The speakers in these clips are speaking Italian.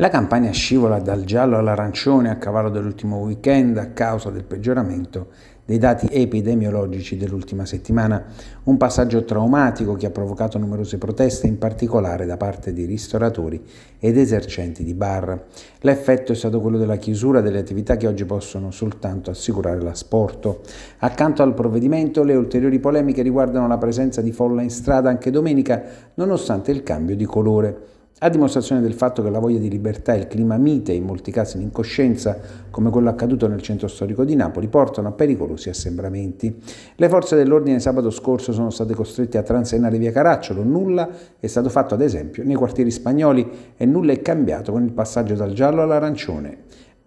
La campagna scivola dal giallo all'arancione a cavallo dell'ultimo weekend a causa del peggioramento dei dati epidemiologici dell'ultima settimana, un passaggio traumatico che ha provocato numerose proteste, in particolare da parte di ristoratori ed esercenti di bar. L'effetto è stato quello della chiusura delle attività che oggi possono soltanto assicurare l'asporto. Accanto al provvedimento, le ulteriori polemiche riguardano la presenza di folla in strada anche domenica, nonostante il cambio di colore. A dimostrazione del fatto che la voglia di libertà e il clima mite, in molti casi l'incoscienza, come quello accaduto nel centro storico di Napoli, portano a pericolosi assembramenti. Le forze dell'ordine sabato scorso sono state costrette a transennare via Caracciolo, nulla è stato fatto ad esempio nei quartieri spagnoli e nulla è cambiato con il passaggio dal giallo all'arancione.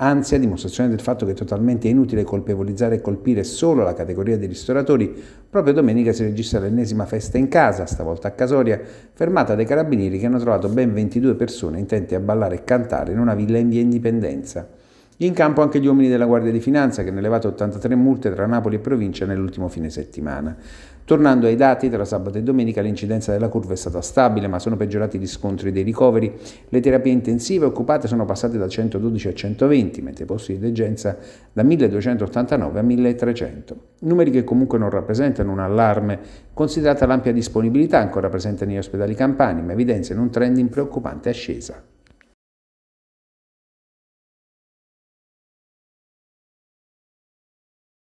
Anzi, a dimostrazione del fatto che è totalmente inutile colpevolizzare e colpire solo la categoria dei ristoratori, proprio domenica si registra l'ennesima festa in casa, stavolta a Casoria, fermata dai carabinieri che hanno trovato ben 22 persone intente a ballare e cantare in una villa in via Indipendenza. In campo anche gli uomini della Guardia di Finanza che hanno elevato 83 multe tra Napoli e provincia nell'ultimo fine settimana. Tornando ai dati, tra sabato e domenica l'incidenza della curva è stata stabile, ma sono peggiorati gli scontri dei ricoveri. Le terapie intensive occupate sono passate da 112 a 120, mentre i posti di degenza da 1289 a 1300. Numeri che comunque non rappresentano un allarme, considerata l'ampia disponibilità ancora presente negli ospedali campani, ma evidenziano un trend in preoccupante ascesa.